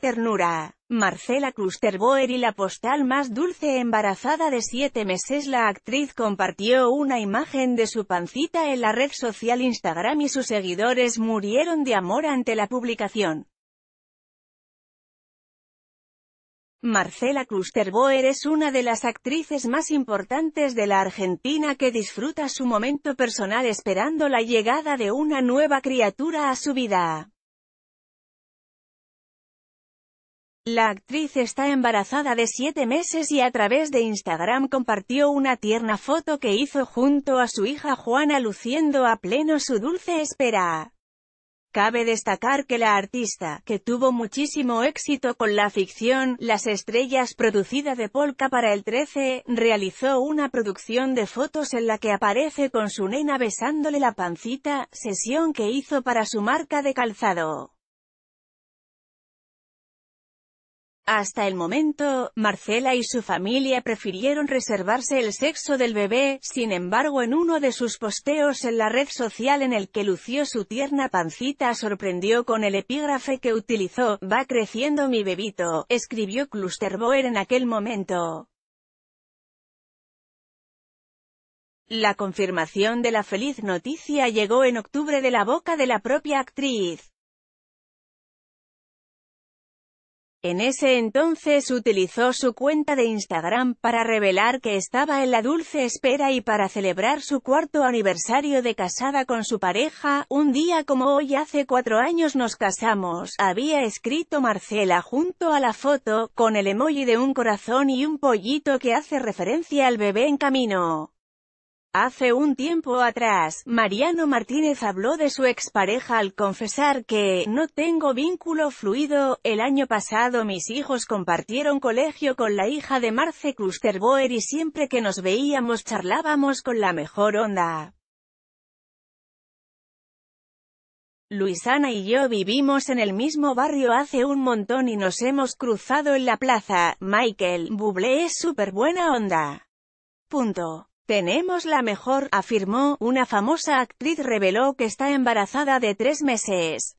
ternura. Marcela Clusterboer y la postal más dulce embarazada de siete meses la actriz compartió una imagen de su pancita en la red social Instagram y sus seguidores murieron de amor ante la publicación. Marcela Clusterboer es una de las actrices más importantes de la Argentina que disfruta su momento personal esperando la llegada de una nueva criatura a su vida. La actriz está embarazada de siete meses y a través de Instagram compartió una tierna foto que hizo junto a su hija Juana luciendo a pleno su dulce espera. Cabe destacar que la artista, que tuvo muchísimo éxito con la ficción Las Estrellas producida de Polka para el 13, realizó una producción de fotos en la que aparece con su nena besándole la pancita, sesión que hizo para su marca de calzado. Hasta el momento, Marcela y su familia prefirieron reservarse el sexo del bebé, sin embargo en uno de sus posteos en la red social en el que lució su tierna pancita sorprendió con el epígrafe que utilizó, «Va creciendo mi bebito», escribió Clusterboer en aquel momento. La confirmación de la feliz noticia llegó en octubre de la boca de la propia actriz. En ese entonces utilizó su cuenta de Instagram para revelar que estaba en la dulce espera y para celebrar su cuarto aniversario de casada con su pareja, un día como hoy hace cuatro años nos casamos, había escrito Marcela junto a la foto, con el emoji de un corazón y un pollito que hace referencia al bebé en camino. Hace un tiempo atrás, Mariano Martínez habló de su expareja al confesar que, no tengo vínculo fluido, el año pasado mis hijos compartieron colegio con la hija de Marce Clusterboer y siempre que nos veíamos charlábamos con la mejor onda. Luisana y yo vivimos en el mismo barrio hace un montón y nos hemos cruzado en la plaza, Michael, Bublé es súper buena onda. Punto. Tenemos la mejor, afirmó, una famosa actriz reveló que está embarazada de tres meses.